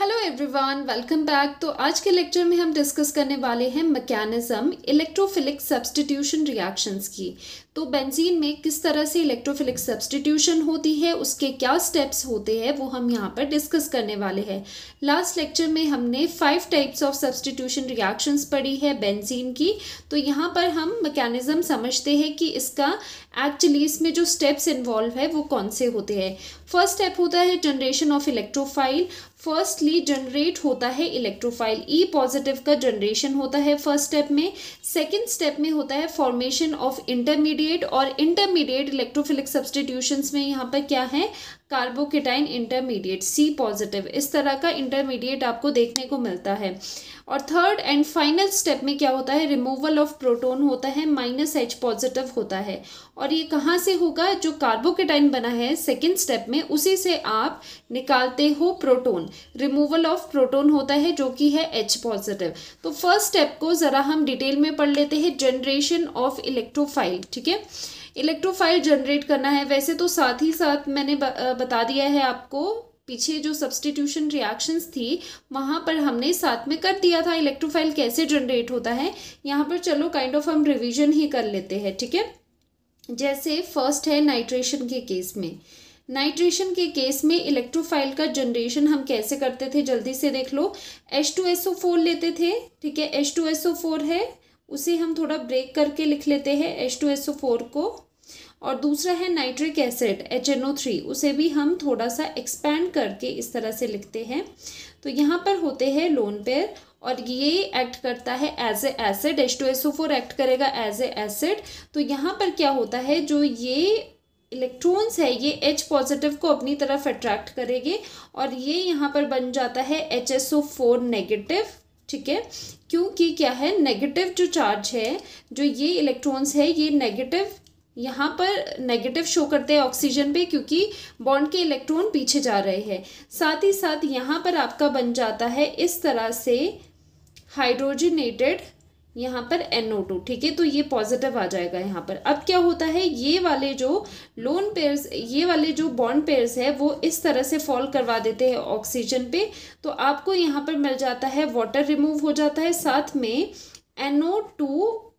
Hello everyone welcome back तो आज के लेक्चर में हम डिस्कस करने वाले हैं मैकेनिज्म इलेक्ट्रोफिलिक सब्सटीट्यूशन रिएक्शंस की तो बेंजीन में किस तरह से इलेक्ट्रोफिलिक सब्सटीट्यूशन होती है उसके क्या स्टेप्स होते हैं वो हम यहाँ पर डिस्कस करने वाले हैं लास्ट लेक्चर में हमने five types of substitution reactions पढ़ी है बेंजीन की तो यहाँ पर हम मैकेनिज्म समझते हैं कि इसका एक्चुअली इसमें जो स्टेप्स इन्वॉल्व है वो कौन से होते हैं फर्स्ट स्टेप होता है generation of electrophile firstly generate होता है इलेक्ट्रोफाइल ई पॉजिटिव का जनरेशन होता है फर्स्ट स्टेप में सेकेंड स्टेप में होता है फॉर्मेशन ऑफ इंटरमीडिएट और इंटरमीडिएट इलेक्ट्रोफिलिक सब्सटीट्यूशंस में यहाँ पर क्या है कार्बोकेटाइन इंटरमीडिएट सी पॉजिटिव इस तरह का इंटरमीडिएट आपको देखने को मिलता है और थर्ड एंड फाइनल स्टेप में क्या होता है रिमूवल ऑफ प्रोटोन होता है माइनस एच पॉजिटिव होता है और ये कहाँ से होगा जो कार्बोकेटाइन बना है सेकेंड स्टेप में उसी से आप निकालते हो प्रोटोन रिमूवल ऑफ प्रोटोन होता है जो कि है एच पॉजिटिव तो फर्स्ट स्टेप को ज़रा हम डिटेल में पढ़ लेते हैं जनरेशन ऑफ इलेक्ट्रोफाइल ठीक है इलेक्ट्रोफाइल जनरेट करना है वैसे तो साथ ही साथ मैंने बता दिया है आपको पीछे जो सब्सटीट्यूशन रिएक्शंस थी वहाँ पर हमने साथ में कर दिया था इलेक्ट्रोफाइल कैसे जनरेट होता है यहाँ पर चलो काइंड ऑफ हम रिविजन ही कर लेते हैं ठीक है ठीके? जैसे फर्स्ट है नाइट्रेशन के केस में नाइट्रेशन के केस में इलेक्ट्रोफाइल का जनरेशन हम कैसे करते थे जल्दी से देख लो H two S O four लेते थे ठीक है H two S O four है उसे हम थोड़ा ब्रेक करके लिख लेते हैं H two S O four को और दूसरा है nitric acid H N O three उसे भी हम थोड़ा सा एक्सपैंड करके इस तरह से लिखते हैं तो यहाँ पर होते हैं लोन पेयर और ये एक्ट करता है as a acid H two S O four act करेगा एज ए एसिड तो यहाँ पर क्या होता है जो ये इलेक्ट्रॉन्स है ये H पॉजिटिव को अपनी तरफ अट्रैक्ट करेंगे और ये यहाँ पर बन जाता है H S O four negative ठीक है क्योंकि क्या है नेगेटिव जो चार्ज है जो ये इलेक्ट्रॉन्स है ये नेगेटिव यहाँ पर नेगेटिव शो करते हैं ऑक्सीजन पे क्योंकि बॉन्ड के इलेक्ट्रॉन पीछे जा रहे हैं साथ ही साथ यहाँ पर आपका बन जाता है इस तरह से हाइड्रोजनेटेड यहाँ पर NO2 ठीक है तो ये पॉजिटिव आ जाएगा यहाँ पर अब क्या होता है ये वाले जो लोन पेयर्स ये वाले जो बॉन्ड पेयर्स है वो इस तरह से फॉल करवा देते हैं ऑक्सीजन पे तो आपको यहाँ पर मिल जाता है वाटर रिमूव हो जाता है साथ में NO2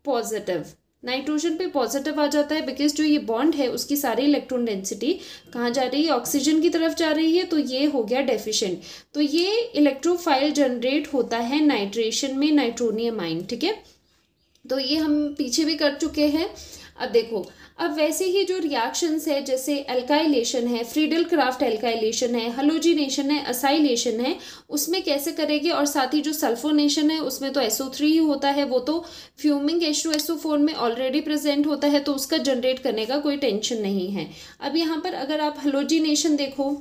पॉजिटिव नाइट्रोजन पे पॉजिटिव आ जाता है बिकॉज जो ये बॉन्ड है उसकी सारी इलेक्ट्रॉन डेंसिटी कहाँ जा रही है ऑक्सीजन की तरफ जा रही है तो ये हो गया डेफिशिएंट तो ये इलेक्ट्रोफाइल जनरेट होता है नाइट्रेशन में नाइट्रोनियम आइन ठीक है तो ये हम पीछे भी कर चुके हैं अब देखो अब वैसे ही जो रिएक्शंस है जैसे एल्काइलेशन है फ्रीडल क्राफ्ट एल्काइलेशन है हलोजिनेशन है असाइलेशन है उसमें कैसे करेगी और साथ ही जो सल्फोनेशन है उसमें तो एसओ थ्री ही होता है वो तो फ्यूमिंग एशो फोर में ऑलरेडी प्रेजेंट होता है तो उसका जनरेट करने का कोई टेंशन नहीं है अब यहाँ पर अगर आप हलोजिनेशन देखो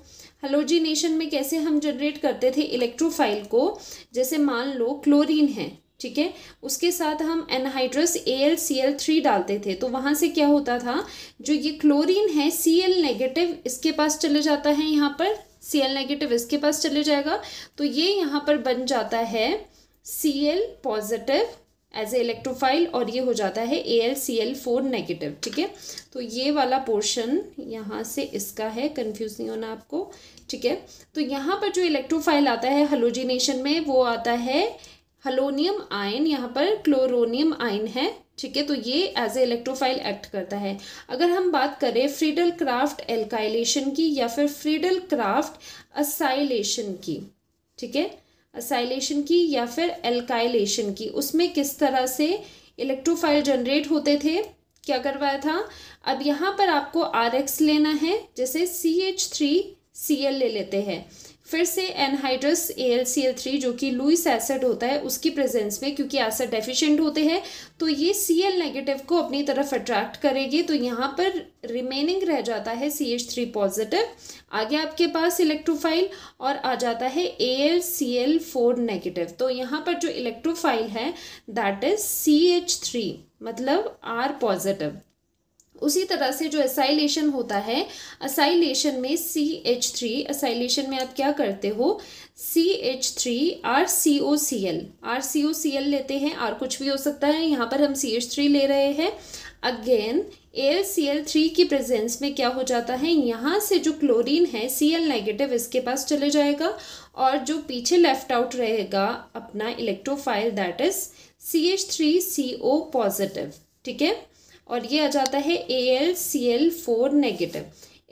हलोजिनेशन में कैसे हम जनरेट करते थे इलेक्ट्रोफाइल को जैसे मान लो क्लोरीन है ठीक है उसके साथ हम anhydrous A L C L three डालते थे तो वहाँ से क्या होता था जो ये क्लोरीन है सी एल नेगेटिव इसके पास चले जाता है यहाँ पर सी एल नेगेटिव इसके पास चले जाएगा तो ये यहाँ पर बन जाता है C L positive as a electrophile और ये हो जाता है A L C L four negative ठीक है तो ये वाला पोर्शन यहाँ से इसका है कन्फ्यूज़ नहीं होना आपको ठीक है तो यहाँ पर जो इलेक्ट्रोफाइल आता है हलोजिनेशन में वो आता है हलोनियम आयन यहाँ पर क्लोरोनियम आयन है ठीक है तो ये एज ए इलेक्ट्रोफाइल एक्ट करता है अगर हम बात करें फ्रीडल क्राफ्ट एल्काइलेशन की या फिर फ्रीडल क्राफ्ट असाइलेशन की ठीक है असाइलेशन की या फिर एल्काइलेशन की उसमें किस तरह से इलेक्ट्रोफाइल जनरेट होते थे क्या करवाया था अब यहाँ पर आपको आर एक्स लेना है जैसे C H three C L ले लेते हैं फिर से एनहाइड्रस एल थ्री जो कि लुइस एसिड होता है उसकी प्रेजेंस में क्योंकि एसिड डेफिशिएंट होते हैं तो ये सी एल नेगेटिव को अपनी तरफ अट्रैक्ट करेगी तो यहाँ पर रिमेनिंग रह जाता है सी एच थ्री पॉजिटिव आगे आपके पास इलेक्ट्रोफाइल और आ जाता है A L C L four negative तो यहाँ पर जो इलेक्ट्रोफाइल है that is C H three मतलब आर पॉजिटिव उसी तरह से जो असाइलेशन होता है असाइलेशन में सी एच थ्री असाइलेशन में आप क्या करते हो C H three R C O C L R C O C L लेते हैं आर कुछ भी हो सकता है यहाँ पर हम सी एच थ्री ले रहे हैं again L C L three की प्रेजेंस में क्या हो जाता है यहाँ से जो क्लोरीन है सी एल नेगेटिव इसके पास चले जाएगा और जो पीछे लेफ्ट आउट रहेगा अपना electrophile that is C H three C O positive ठीक है और ये आ जाता है A L C L four negative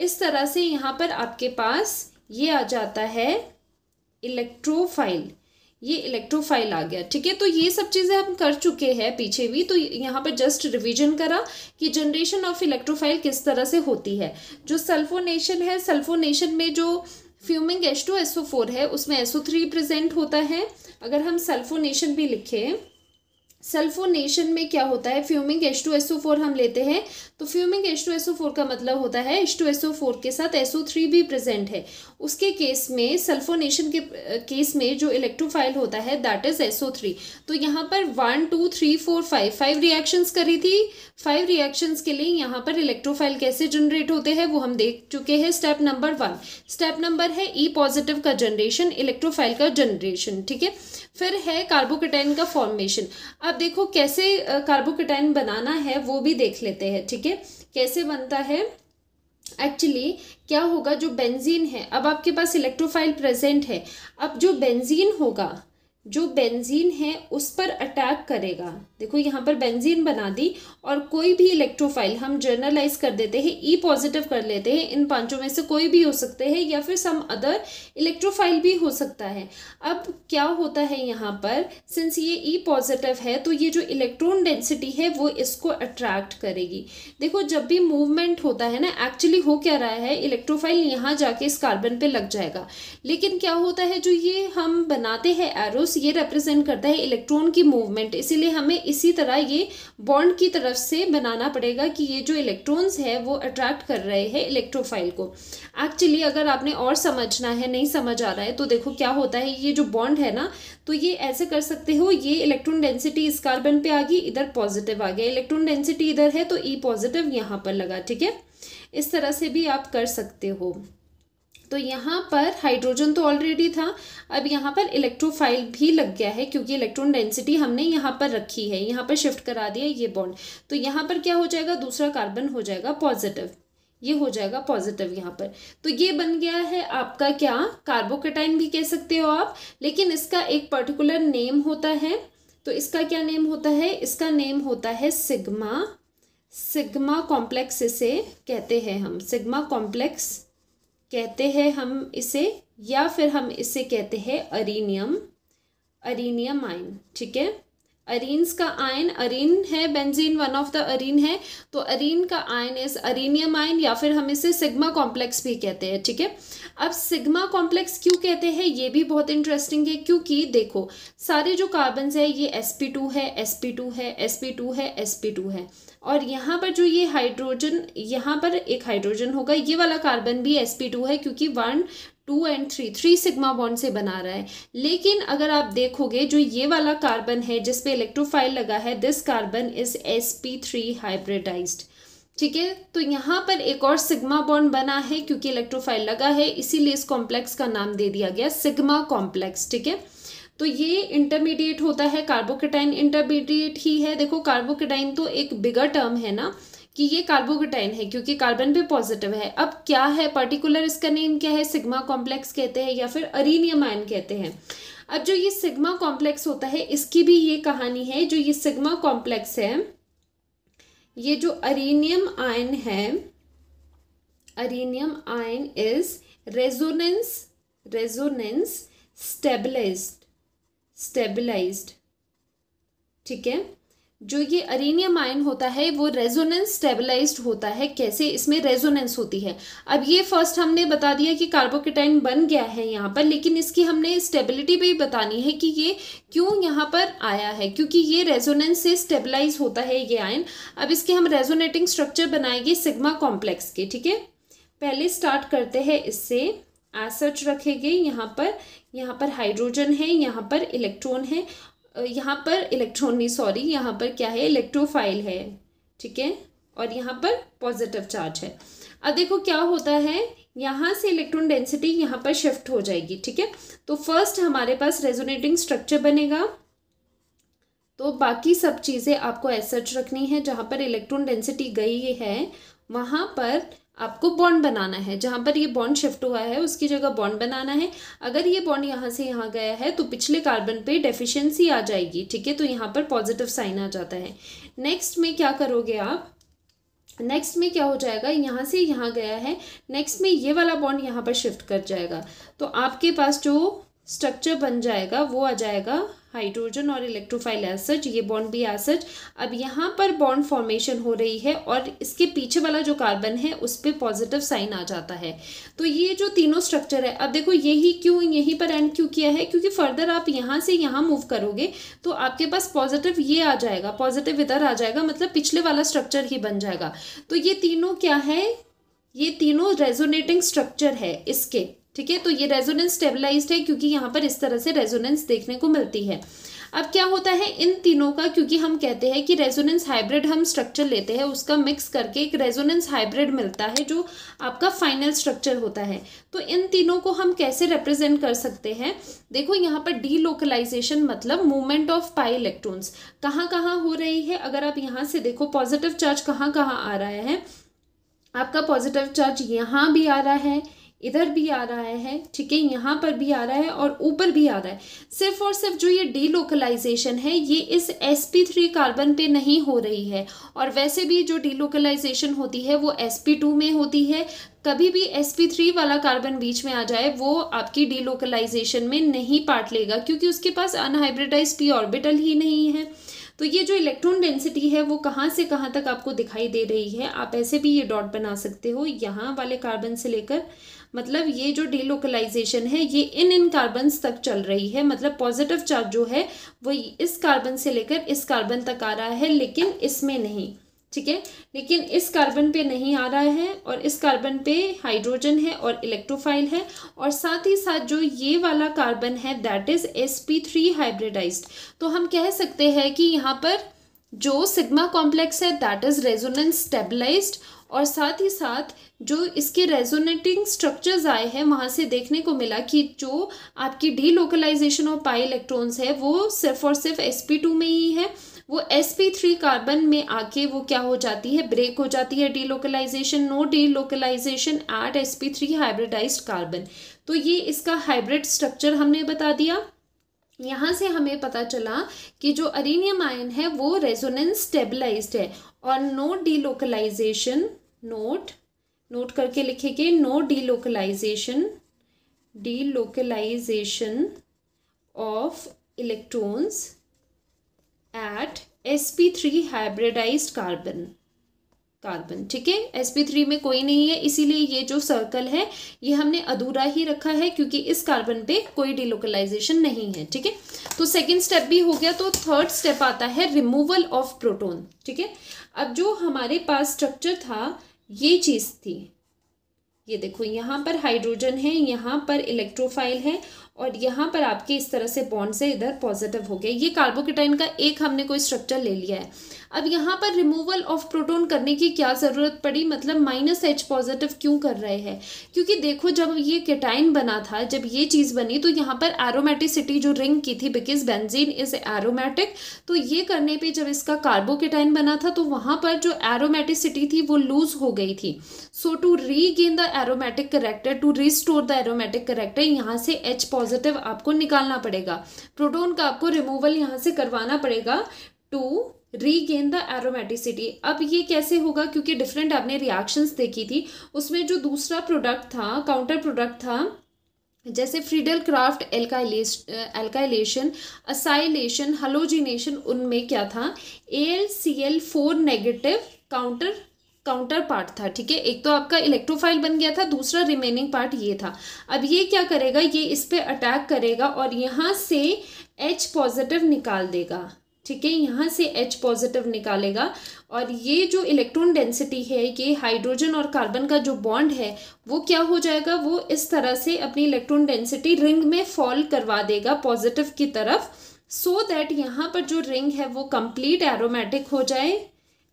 इस तरह से यहाँ पर आपके पास ये आ जाता है इलेक्ट्रोफाइल ये इलेक्ट्रोफाइल आ गया ठीक है तो ये सब चीज़ें हम कर चुके हैं पीछे भी तो यहाँ पर जस्ट रिवीजन करा कि जनरेशन ऑफ इलेक्ट्रोफाइल किस तरह से होती है जो सल्फोनेशन है सल्फोनेशन में जो fuming H two S O four है उसमें एस ओ थ्री प्रेजेंट होता है अगर हम सल्फोनेशन भी लिखें सल्फोनेशन में क्या होता है fuming H two S O four हम लेते हैं तो fuming H two S O four का मतलब होता है H two S O four के साथ एस ओ थ्री भी प्रेजेंट है उसके केस में सल्फोनेशन के केस में जो इलेक्ट्रोफाइल होता है that is S O three तो यहाँ पर one two three four five five reactions करी थी फाइव रिएक्शंस के लिए यहाँ पर इलेक्ट्रोफाइल कैसे जनरेट होते हैं वो हम देख चुके हैं step number one step number है ई e पॉजिटिव का जनरेशन इलेक्ट्रोफाइल का जनरेशन ठीक है फिर है कार्बोकेटाइन का फॉर्मेशन अब देखो कैसे कार्बोकेटाइन बनाना है वो भी देख लेते हैं ठीक है कैसे बनता है एक्चुअली क्या होगा जो बेंजीन है अब आपके पास इलेक्ट्रोफाइल प्रेजेंट है अब जो बेंजीन होगा जो बेंजीन है उस पर अटैक करेगा देखो यहाँ पर बेंजीन बना दी और कोई भी इलेक्ट्रोफाइल हम जर्नलाइज कर देते हैं ई e पॉजिटिव कर लेते हैं इन पांचों में से कोई भी हो सकते हैं या फिर सम अदर इलेक्ट्रोफाइल भी हो सकता है अब क्या होता है यहाँ पर सिंस ये ई e पॉजिटिव है तो ये जो इलेक्ट्रॉन डेंसिटी है वो इसको अट्रैक्ट करेगी देखो जब भी मूवमेंट होता है ना एक्चुअली हो क्या रहा है इलेक्ट्रोफाइल यहाँ जाके इस कार्बन पर लग जाएगा लेकिन क्या होता है जो ये हम बनाते हैं एरोस ये रिप्रेजेंट करता है इलेक्ट्रॉन की मूवमेंट इसीलिए हमें इसी तरह ये बॉन्ड की तरफ से बनाना पड़ेगा कि ये जो इलेक्ट्रॉन्स है वो अट्रैक्ट कर रहे हैं इलेक्ट्रोफाइल को एक्चुअली अगर आपने और समझना है नहीं समझ आ रहा है तो देखो क्या होता है ये जो बॉन्ड है ना तो ये ऐसे कर सकते हो ये इलेक्ट्रॉन डेंसिटी इस कार्बन पर आ गई इधर पॉजिटिव आ गया इलेक्ट्रॉन डेंसिटी इधर है तो ई e पॉजिटिव यहाँ पर लगा ठीक है इस तरह से भी आप कर सकते हो तो यहाँ पर हाइड्रोजन तो ऑलरेडी था अब यहाँ पर इलेक्ट्रोफाइल भी लग गया है क्योंकि इलेक्ट्रॉन डेंसिटी हमने यहाँ पर रखी है यहाँ पर शिफ्ट करा दिया ये बॉन्ड तो यहाँ पर क्या हो जाएगा दूसरा कार्बन हो जाएगा पॉजिटिव ये हो जाएगा पॉजिटिव यहाँ पर तो ये बन गया है आपका क्या कार्बोकेटाइन भी कह सकते हो आप लेकिन इसका एक पर्टिकुलर नेम होता है तो इसका क्या नेम होता है इसका नेम होता है सिग्मा सिग्मा कॉम्प्लेक्स इसे कहते हैं हम सिग्मा कॉम्प्लेक्स कहते हैं हम इसे या फिर हम इसे कहते हैं अरीनियम अरीनियम आयन ठीक है अरीन्स का आयन अरीन है benzene one of the arene है तो अरीन का आयन इस अरीनियम आयन या फिर हम इसे सिग्मा कॉम्प्लेक्स भी कहते हैं ठीक है ठीके? अब सिग्मा कॉम्प्लेक्स क्यों कहते हैं ये भी बहुत इंटरेस्टिंग है क्योंकि देखो सारे जो कार्बन्स है ये sp2 है sp2 है sp2 है sp2 है, SP2 है और यहाँ पर जो ये हाइड्रोजन यहाँ पर एक हाइड्रोजन होगा ये वाला कार्बन भी एस पी टू है क्योंकि one two and three three sigma bond से बना रहा है लेकिन अगर आप देखोगे जो ये वाला कार्बन है जिसपे इलेक्ट्रोफाइल लगा है this carbon is S P three hybridised ठीक है तो यहाँ पर एक और सिग्मा बॉन्ड बना है क्योंकि इलेक्ट्रोफाइल लगा है इसीलिए इस कॉम्प्लेक्स का नाम दे दिया गया सिग्मा कॉम्प्लेक्स ठीक है तो ये इंटरमीडिएट होता है कार्बोकेटाइन इंटरमीडिएट ही है देखो कार्बोकेटाइन तो एक बिगर टर्म है ना कि ये कार्बोकेटाइन है क्योंकि कार्बन पे पॉजिटिव है अब क्या है पर्टिकुलर इसका नेम क्या है सिग्मा कॉम्प्लेक्स कहते हैं या फिर अरिनियम आयन कहते हैं अब जो ये सिग्मा कॉम्प्लेक्स होता है इसकी भी ये कहानी है जो ये सिग्मा कॉम्प्लेक्स है ये जो अरिनियम आयन है arenium ion is resonance resonance stabilise stabilised ठीक है जो ये अरेनियम आयन होता है वो रेजोनेंस स्टेबलाइज होता है कैसे इसमें रेजोनेंस होती है अब ये फर्स्ट हमने बता दिया कि कार्बोकेटाइन बन गया है यहाँ पर लेकिन इसकी हमने स्टेबिलिटी भी बतानी है कि ये क्यों यहाँ पर आया है क्योंकि ये रेजोनेंस से स्टेबलाइज होता है ये आयन अब इसके हम रेजोनेटिंग स्ट्रक्चर बनाएंगे सिग्मा कॉम्प्लेक्स के ठीक है पहले स्टार्ट करते हैं इससे एसच रखेंगे यहाँ पर यहाँ पर हाइड्रोजन है यहाँ पर इलेक्ट्रॉन है यहाँ पर इलेक्ट्रॉन नहीं सॉरी यहाँ पर क्या है इलेक्ट्रोफाइल है ठीक है और यहाँ पर पॉजिटिव चार्ज है अब देखो क्या होता है यहाँ से इलेक्ट्रॉन डेंसिटी यहाँ पर शिफ्ट हो जाएगी ठीक है तो फर्स्ट हमारे पास रेजोनेटिंग स्ट्रक्चर बनेगा तो बाकी सब चीज़ें आपको एसर्च रखनी है जहाँ पर इलेक्ट्रॉन डेंसिटी गई है वहाँ पर आपको बॉन्ड बनाना है जहाँ पर ये बॉन्ड शिफ्ट हुआ है उसकी जगह बॉन्ड बनाना है अगर ये बॉन्ड यहाँ से यहाँ गया है तो पिछले कार्बन पे डेफिशिएंसी आ जाएगी ठीक है तो यहाँ पर पॉजिटिव साइन आ जाता है नेक्स्ट में क्या करोगे आप नेक्स्ट में क्या हो जाएगा यहाँ से यहाँ गया है नेक्स्ट में ये वाला बॉन्ड यहाँ पर शिफ्ट कर जाएगा तो आपके पास जो स्ट्रक्चर बन जाएगा वो आ जाएगा हाइड्रोजन और इलेक्ट्रोफाइल एसिड ये बॉन्ड भी एसिड अब यहाँ पर बॉन्ड फॉर्मेशन हो रही है और इसके पीछे वाला जो कार्बन है उस पर पॉजिटिव साइन आ जाता है तो ये जो तीनों स्ट्रक्चर है अब देखो यही क्यों यहीं पर एंड क्यों किया है क्योंकि फर्दर आप यहाँ से यहाँ मूव करोगे तो आपके पास पॉजिटिव ये आ जाएगा पॉजिटिव इधर आ जाएगा मतलब पिछले वाला स्ट्रक्चर ही बन जाएगा तो ये तीनों क्या है ये तीनों रेजोनेटिंग स्ट्रक्चर है इसके ठीक है तो ये रेजोनेंस स्टेबलाइज्ड है क्योंकि यहाँ पर इस तरह से रेजोनेंस देखने को मिलती है अब क्या होता है इन तीनों का क्योंकि हम कहते हैं कि रेजोनेंस हाइब्रिड हम स्ट्रक्चर लेते हैं उसका मिक्स करके एक रेजोनेंस हाइब्रिड मिलता है जो आपका फाइनल स्ट्रक्चर होता है तो इन तीनों को हम कैसे रिप्रेजेंट कर सकते हैं देखो यहाँ पर डीलोकलाइजेशन मतलब मूवमेंट ऑफ पाई इलेक्ट्रॉन्स कहाँ कहाँ हो रही है अगर आप यहाँ से देखो पॉजिटिव चार्ज कहाँ कहाँ आ रहा है आपका पॉजिटिव चार्ज यहाँ भी आ रहा है इधर भी आ रहा है ठीक है यहाँ पर भी आ रहा है और ऊपर भी आ रहा है सिर्फ और सिर्फ जो ये डीलोकलाइजेशन है ये इस एस पी थ्री कार्बन पे नहीं हो रही है और वैसे भी जो डीलोकलाइजेशन होती है वो एस पी टू में होती है कभी भी एस पी थ्री वाला कार्बन बीच में आ जाए वो आपकी डीलोकलाइजेशन में नहीं पार्ट लेगा क्योंकि उसके पास अनहाइब्रिडाइज पी ऑर्बिटल ही नहीं है तो ये जो इलेक्ट्रॉन डेंसिटी है वो कहाँ से कहाँ तक आपको दिखाई दे रही है आप ऐसे भी ये डॉट बना सकते हो यहाँ वाले कार्बन से लेकर मतलब ये जो डीलोकलाइजेशन है ये इन इन कार्बन्स तक चल रही है मतलब पॉजिटिव चार्ज जो है वो इस कार्बन से लेकर इस कार्बन तक आ रहा है लेकिन इसमें नहीं ठीक है लेकिन इस कार्बन पे नहीं आ रहा है और इस कार्बन पे हाइड्रोजन है और इलेक्ट्रोफाइल है और साथ ही साथ जो ये वाला कार्बन है that is S P three hybridised तो हम कह सकते हैं कि यहाँ पर जो सिग्मा कॉम्प्लेक्स है दैट इज रेजोनेंस स्टेबलाइज और साथ ही साथ जो इसके रेजोनेटिंग स्ट्रक्चर्स आए हैं वहाँ से देखने को मिला कि जो आपकी delocalisation of pi electrons है वो सिर्फ और सिर्फ एस पी टू में ही है वो एस पी थ्री कार्बन में आके वो क्या हो जाती है ब्रेक हो जाती है delocalisation no delocalisation at S P three hybridise carbon तो ये इसका हाइब्रिड स्ट्रक्चर हमने बता दिया यहाँ से हमें पता चला कि जो अरीनियम आयन है वो रेजोनेंस स्टेबलाइज्ड है और नो डीलोकलाइजेशन नोट नोट करके लिखेंगे no delocalisation delocalisation of electrons at S P three hybridise carbon carbon ठीक है एस पी थ्री में कोई नहीं है इसीलिए ये जो सर्कल है ये हमने अधूरा ही रखा है क्योंकि इस कार्बन पे कोई डिलोकलाइजेशन नहीं है ठीक है तो सेकेंड स्टेप भी हो गया तो थर्ड स्टेप आता है रिमूवल ऑफ प्रोटोन ठीक है अब जो हमारे पास स्ट्रक्चर था ये चीज़ थी ये देखो यहाँ पर हाइड्रोजन है यहाँ पर इलेक्ट्रोफाइल है और यहाँ पर आपके इस तरह से बॉन्ड से इधर पॉजिटिव हो गया ये कार्बोकेटाइन का एक हमने कोई स्ट्रक्चर ले लिया है अब यहाँ पर रिमूवल ऑफ प्रोटोन करने की क्या ज़रूरत पड़ी मतलब माइनस एच पॉजिटिव क्यों कर रहे हैं क्योंकि देखो जब ये केटाइन बना था जब ये चीज़ बनी तो यहाँ पर एरोमेटिसिटी जो रिंग की थी बिकॉज बेंजीन इज एरोमेटिक तो ये करने पे जब इसका कार्बोकेटाइन बना था तो वहाँ पर जो एरोमेटिसिटी थी वो लूज हो गई थी so to regain the aromatic character to restore the aromatic character यहाँ से एच पॉजिटिव पॉजिटिव आपको निकालना पड़ेगा प्रोटोन का आपको रिमूवल यहाँ से करवाना पड़ेगा टू रीगेन द एरोमेटिसिटी अब ये कैसे होगा क्योंकि डिफरेंट आपने रिएक्शंस देखी थी उसमें जो दूसरा प्रोडक्ट था काउंटर प्रोडक्ट था जैसे Friedel Crafts alkylation acylation halogenation उनमें क्या था A L C L four negative counter counter part था ठीक है एक तो आपका इलेक्ट्रोफाइल बन गया था दूसरा रिमेनिंग पार्ट ये था अब ये क्या करेगा ये इस पर अटैक करेगा और यहाँ से एच पॉजिटिव निकाल देगा ठीक है यहाँ से H पॉजिटिव निकालेगा और ये जो इलेक्ट्रॉन डेंसिटी है ये हाइड्रोजन और कार्बन का जो बॉन्ड है वो क्या हो जाएगा वो इस तरह से अपनी इलेक्ट्रॉन डेंसिटी रिंग में फॉल करवा देगा पॉजिटिव की तरफ सो so दैट यहाँ पर जो रिंग है वो कंप्लीट एरोमेटिक हो जाए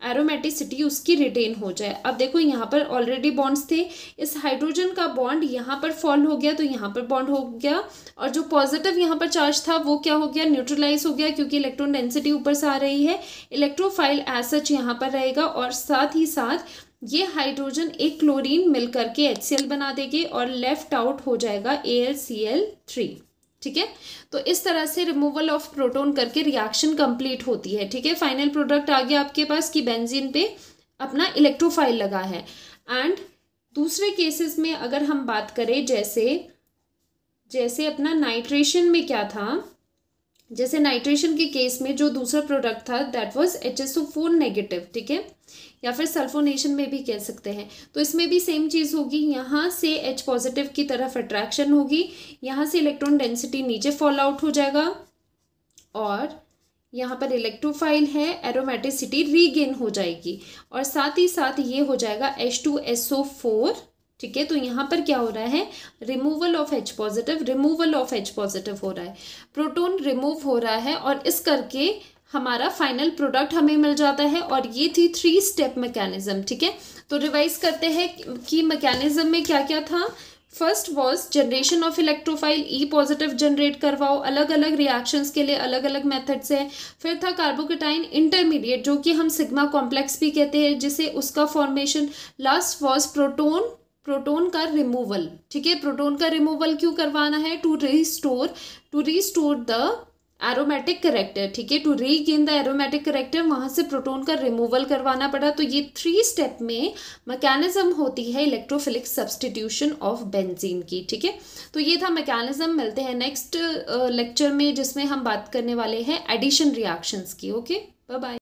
एरोमेटिसिटी उसकी रिटेन हो जाए अब देखो यहाँ पर ऑलरेडी बॉन्ड्स थे इस हाइड्रोजन का बॉन्ड यहाँ पर फॉल हो गया तो यहाँ पर बॉन्ड हो गया और जो पॉजिटिव यहाँ पर चार्ज था वो क्या हो गया न्यूट्रलाइज हो गया क्योंकि इलेक्ट्रॉन डेंसिटी ऊपर से आ रही है इलेक्ट्रोफाइल एज सच यहाँ पर रहेगा और साथ ही साथ ये हाइड्रोजन एक क्लोरीन मिलकर के एच बना देगी और लेफ्ट आउट हो जाएगा A L C L three ठीक है तो इस तरह से रिमूवल ऑफ प्रोटोन करके रिएक्शन कंप्लीट होती है ठीक है फाइनल प्रोडक्ट आ गया आपके पास कि बेंजीन पे अपना इलेक्ट्रोफाइल लगा है एंड दूसरे केसेस में अगर हम बात करें जैसे जैसे अपना नाइट्रेशन में क्या था जैसे नाइट्रेशन के केस में जो दूसरा प्रोडक्ट था that was H S O four negative ठीक है या फिर सल्फोनेशन में भी कह सकते हैं तो इसमें भी सेम चीज़ होगी यहाँ से एच पॉजिटिव की तरफ अट्रैक्शन होगी यहाँ से इलेक्ट्रॉन डेंसिटी नीचे फॉल आउट हो जाएगा और यहाँ पर इलेक्ट्रोफाइल है एरोमेटिसिटी रीगेन हो जाएगी और साथ ही साथ ये हो जाएगा H two S O four ठीक है तो यहाँ पर क्या हो रहा है removal of H positive removal of H positive हो रहा है प्रोटोन रिमूव हो रहा है और इस करके हमारा फाइनल प्रोडक्ट हमें मिल जाता है और ये थी थ्री स्टेप मैकेनिज्म ठीक है तो रिवाइज करते हैं कि मैकेनिज्म में क्या क्या था first was generation of electrophile E positive generate करवाओ अलग अलग रिएक्शंस के लिए अलग अलग मेथड्स है फिर था कार्बोकेटाइन इंटरमीडिएट जो कि हम सिग्मा कॉम्प्लेक्स भी कहते हैं जिसे उसका formation last was proton proton का रिमूवल ठीक है प्रोटोन का रिमूवल क्यों करवाना है to restore to restore the aromatic character ठीक है टू री गेन द एरोमेटिक करेक्टर वहाँ से प्रोटोन का रिमूवल करवाना पड़ा तो ये थ्री स्टेप में मैकेनिज्म होती है इलेक्ट्रोफिलिक सब्सटीट्यूशन ऑफ बेंजीन की ठीक है तो ये था मैकेनिज्म मिलते हैं नेक्स्ट लेक्चर uh, में जिसमें हम बात करने वाले हैं एडिशन रिएक्शंस की ओके बाय